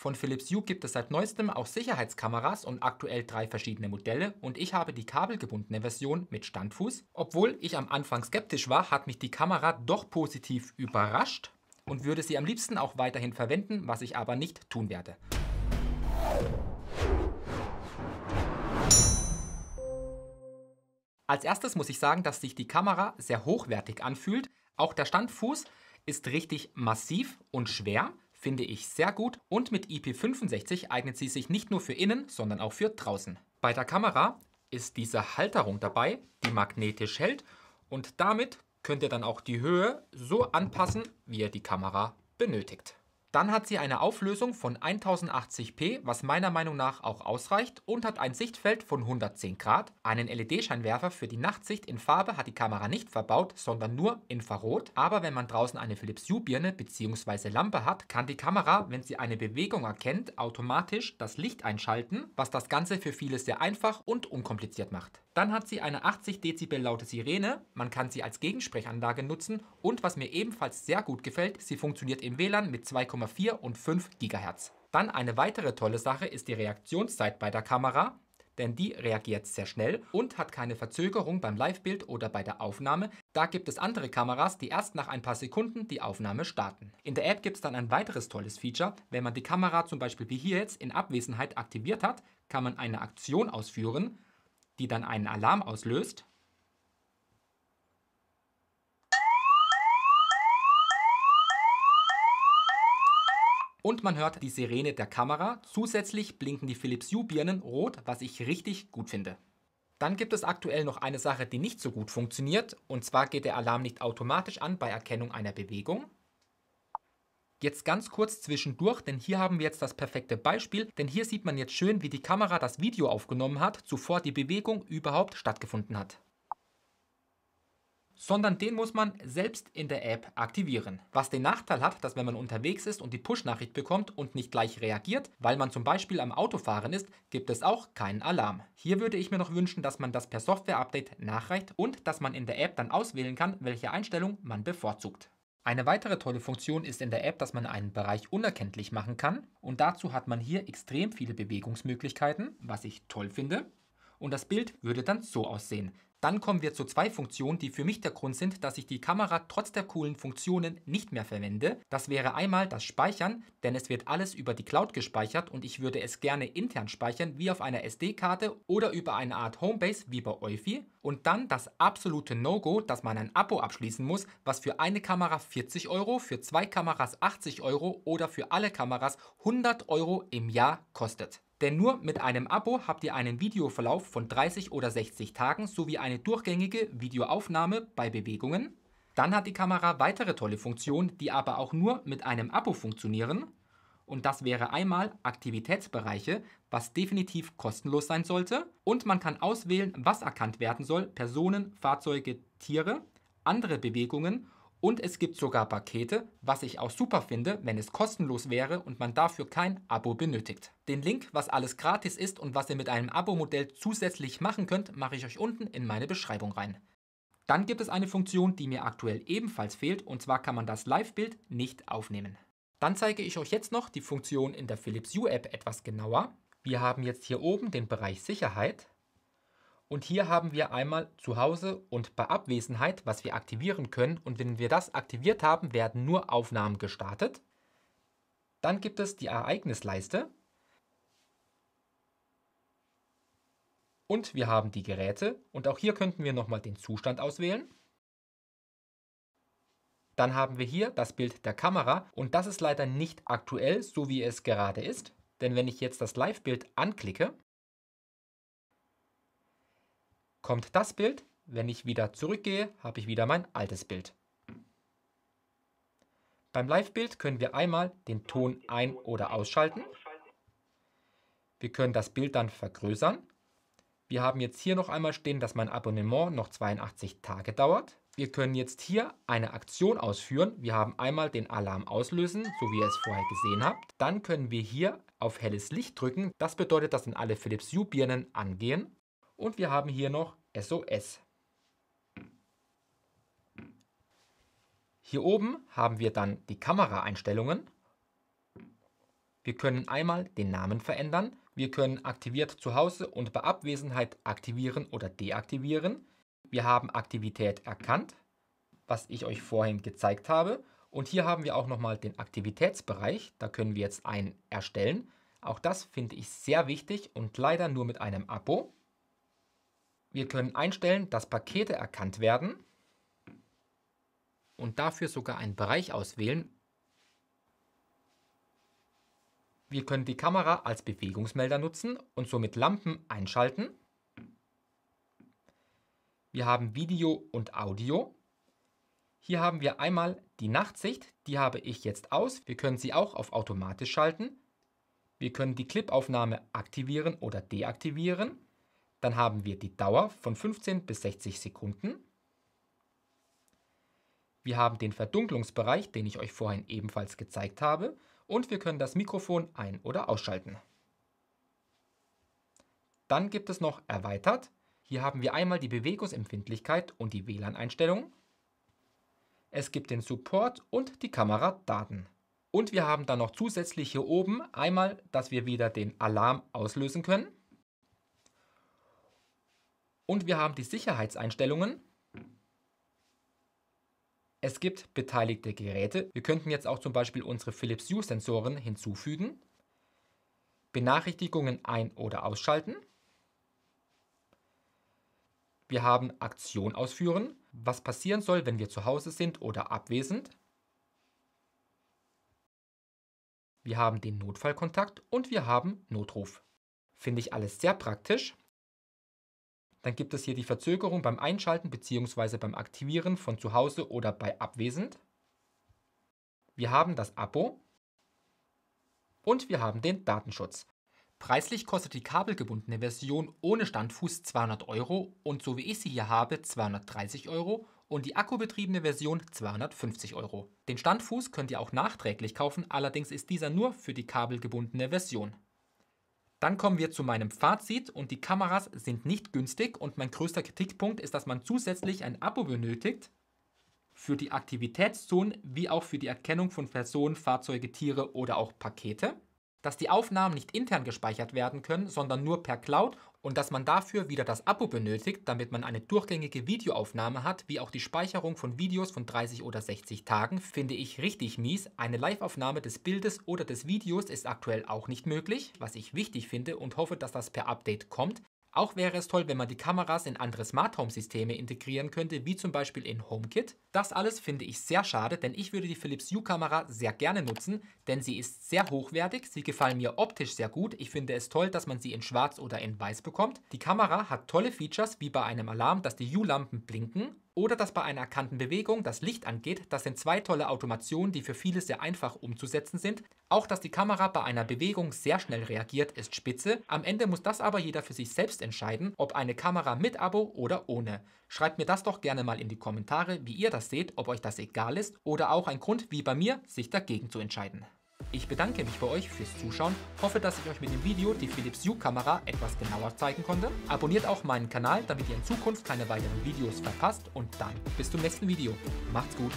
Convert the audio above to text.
Von Philips Hue gibt es seit neuestem auch Sicherheitskameras und aktuell drei verschiedene Modelle und ich habe die kabelgebundene Version mit Standfuß. Obwohl ich am Anfang skeptisch war, hat mich die Kamera doch positiv überrascht und würde sie am liebsten auch weiterhin verwenden, was ich aber nicht tun werde. Als erstes muss ich sagen, dass sich die Kamera sehr hochwertig anfühlt. Auch der Standfuß ist richtig massiv und schwer. Finde ich sehr gut und mit IP65 eignet sie sich nicht nur für innen, sondern auch für draußen. Bei der Kamera ist diese Halterung dabei, die magnetisch hält und damit könnt ihr dann auch die Höhe so anpassen, wie ihr die Kamera benötigt. Dann hat sie eine Auflösung von 1080p, was meiner Meinung nach auch ausreicht, und hat ein Sichtfeld von 110 Grad. Einen LED-Scheinwerfer für die Nachtsicht in Farbe hat die Kamera nicht verbaut, sondern nur Infrarot. Aber wenn man draußen eine Philips Hue-Birne bzw. Lampe hat, kann die Kamera, wenn sie eine Bewegung erkennt, automatisch das Licht einschalten, was das Ganze für viele sehr einfach und unkompliziert macht. Dann hat sie eine 80 Dezibel laute Sirene, man kann sie als Gegensprechanlage nutzen und was mir ebenfalls sehr gut gefällt, sie funktioniert im WLAN mit 2,4 und 5 GHz. Dann eine weitere tolle Sache ist die Reaktionszeit bei der Kamera, denn die reagiert sehr schnell und hat keine Verzögerung beim Live-Bild oder bei der Aufnahme. Da gibt es andere Kameras, die erst nach ein paar Sekunden die Aufnahme starten. In der App gibt es dann ein weiteres tolles Feature. Wenn man die Kamera zum Beispiel wie hier jetzt in Abwesenheit aktiviert hat, kann man eine Aktion ausführen, die dann einen Alarm auslöst. Und man hört die Sirene der Kamera. Zusätzlich blinken die Philips Hue Birnen rot, was ich richtig gut finde. Dann gibt es aktuell noch eine Sache, die nicht so gut funktioniert. Und zwar geht der Alarm nicht automatisch an bei Erkennung einer Bewegung, Jetzt ganz kurz zwischendurch, denn hier haben wir jetzt das perfekte Beispiel, denn hier sieht man jetzt schön, wie die Kamera das Video aufgenommen hat, zuvor die Bewegung überhaupt stattgefunden hat sondern den muss man selbst in der App aktivieren. Was den Nachteil hat, dass wenn man unterwegs ist und die Push-Nachricht bekommt und nicht gleich reagiert, weil man zum Beispiel am Autofahren ist, gibt es auch keinen Alarm. Hier würde ich mir noch wünschen, dass man das per Software-Update nachreicht und dass man in der App dann auswählen kann, welche Einstellung man bevorzugt. Eine weitere tolle Funktion ist in der App, dass man einen Bereich unerkenntlich machen kann und dazu hat man hier extrem viele Bewegungsmöglichkeiten, was ich toll finde. Und das Bild würde dann so aussehen. Dann kommen wir zu zwei Funktionen, die für mich der Grund sind, dass ich die Kamera trotz der coolen Funktionen nicht mehr verwende. Das wäre einmal das Speichern, denn es wird alles über die Cloud gespeichert und ich würde es gerne intern speichern, wie auf einer SD-Karte oder über eine Art Homebase wie bei Eufy. Und dann das absolute No-Go, dass man ein Abo abschließen muss, was für eine Kamera 40 Euro, für zwei Kameras 80 Euro oder für alle Kameras 100 Euro im Jahr kostet. Denn nur mit einem Abo habt ihr einen Videoverlauf von 30 oder 60 Tagen sowie eine durchgängige Videoaufnahme bei Bewegungen. Dann hat die Kamera weitere tolle Funktionen, die aber auch nur mit einem Abo funktionieren. Und das wäre einmal Aktivitätsbereiche, was definitiv kostenlos sein sollte. Und man kann auswählen, was erkannt werden soll, Personen, Fahrzeuge, Tiere, andere Bewegungen und es gibt sogar Pakete, was ich auch super finde, wenn es kostenlos wäre und man dafür kein Abo benötigt. Den Link, was alles gratis ist und was ihr mit einem Abo-Modell zusätzlich machen könnt, mache ich euch unten in meine Beschreibung rein. Dann gibt es eine Funktion, die mir aktuell ebenfalls fehlt, und zwar kann man das Live-Bild nicht aufnehmen. Dann zeige ich euch jetzt noch die Funktion in der Philips u App etwas genauer. Wir haben jetzt hier oben den Bereich Sicherheit und hier haben wir einmal zu Hause und bei Abwesenheit, was wir aktivieren können. Und wenn wir das aktiviert haben, werden nur Aufnahmen gestartet. Dann gibt es die Ereignisleiste. Und wir haben die Geräte. Und auch hier könnten wir nochmal den Zustand auswählen. Dann haben wir hier das Bild der Kamera und das ist leider nicht aktuell, so wie es gerade ist. Denn wenn ich jetzt das Live-Bild anklicke, kommt das Bild. Wenn ich wieder zurückgehe, habe ich wieder mein altes Bild. Beim Live-Bild können wir einmal den Ton ein- oder ausschalten. Wir können das Bild dann vergrößern. Wir haben jetzt hier noch einmal stehen, dass mein Abonnement noch 82 Tage dauert. Wir können jetzt hier eine Aktion ausführen. Wir haben einmal den Alarm auslösen, so wie ihr es vorher gesehen habt. Dann können wir hier auf helles Licht drücken. Das bedeutet, dass dann alle Philips Hue Birnen angehen. Und wir haben hier noch SOS. Hier oben haben wir dann die Kameraeinstellungen. Wir können einmal den Namen verändern. Wir können aktiviert zu Hause und bei Abwesenheit aktivieren oder deaktivieren. Wir haben Aktivität erkannt, was ich euch vorhin gezeigt habe. Und hier haben wir auch nochmal den Aktivitätsbereich. Da können wir jetzt einen erstellen. Auch das finde ich sehr wichtig und leider nur mit einem Abo. Wir können einstellen, dass Pakete erkannt werden und dafür sogar einen Bereich auswählen. Wir können die Kamera als Bewegungsmelder nutzen und somit Lampen einschalten. Wir haben Video und Audio. Hier haben wir einmal die Nachtsicht, die habe ich jetzt aus. Wir können sie auch auf automatisch schalten. Wir können die Clipaufnahme aktivieren oder deaktivieren. Dann haben wir die Dauer von 15 bis 60 Sekunden. Wir haben den Verdunklungsbereich, den ich euch vorhin ebenfalls gezeigt habe. Und wir können das Mikrofon ein- oder ausschalten. Dann gibt es noch Erweitert. Hier haben wir einmal die Bewegungsempfindlichkeit und die WLAN-Einstellung. Es gibt den Support und die Kameradaten. Und wir haben dann noch zusätzlich hier oben einmal, dass wir wieder den Alarm auslösen können. Und wir haben die Sicherheitseinstellungen. Es gibt beteiligte Geräte. Wir könnten jetzt auch zum Beispiel unsere Philips Hue Sensoren hinzufügen. Benachrichtigungen ein- oder ausschalten. Wir haben Aktion ausführen, was passieren soll, wenn wir zu Hause sind oder abwesend. Wir haben den Notfallkontakt und wir haben Notruf. Finde ich alles sehr praktisch dann gibt es hier die Verzögerung beim Einschalten bzw. beim Aktivieren von zu Hause oder bei abwesend. Wir haben das Abo und wir haben den Datenschutz. Preislich kostet die kabelgebundene Version ohne Standfuß 200 Euro und so wie ich sie hier habe 230 Euro und die akkubetriebene Version 250 Euro. Den Standfuß könnt ihr auch nachträglich kaufen, allerdings ist dieser nur für die kabelgebundene Version. Dann kommen wir zu meinem Fazit und die Kameras sind nicht günstig und mein größter Kritikpunkt ist, dass man zusätzlich ein Abo benötigt für die Aktivitätszonen wie auch für die Erkennung von Personen, Fahrzeuge, Tiere oder auch Pakete dass die Aufnahmen nicht intern gespeichert werden können, sondern nur per Cloud und dass man dafür wieder das Abo benötigt, damit man eine durchgängige Videoaufnahme hat, wie auch die Speicherung von Videos von 30 oder 60 Tagen, finde ich richtig mies. Eine Live-Aufnahme des Bildes oder des Videos ist aktuell auch nicht möglich, was ich wichtig finde und hoffe, dass das per Update kommt. Auch wäre es toll, wenn man die Kameras in andere Smart Home Systeme integrieren könnte, wie zum Beispiel in HomeKit. Das alles finde ich sehr schade, denn ich würde die Philips Hue Kamera sehr gerne nutzen, denn sie ist sehr hochwertig, sie gefallen mir optisch sehr gut, ich finde es toll, dass man sie in schwarz oder in weiß bekommt. Die Kamera hat tolle Features, wie bei einem Alarm, dass die Hue Lampen blinken oder dass bei einer erkannten Bewegung das Licht angeht. Das sind zwei tolle Automationen, die für viele sehr einfach umzusetzen sind. Auch, dass die Kamera bei einer Bewegung sehr schnell reagiert, ist spitze. Am Ende muss das aber jeder für sich selbst entscheiden, ob eine Kamera mit Abo oder ohne. Schreibt mir das doch gerne mal in die Kommentare, wie ihr das seht, ob euch das egal ist oder auch ein Grund, wie bei mir, sich dagegen zu entscheiden. Ich bedanke mich bei euch fürs Zuschauen, hoffe, dass ich euch mit dem Video die Philips Hue Kamera etwas genauer zeigen konnte. Abonniert auch meinen Kanal, damit ihr in Zukunft keine weiteren Videos verpasst und dann bis zum nächsten Video. Macht's gut!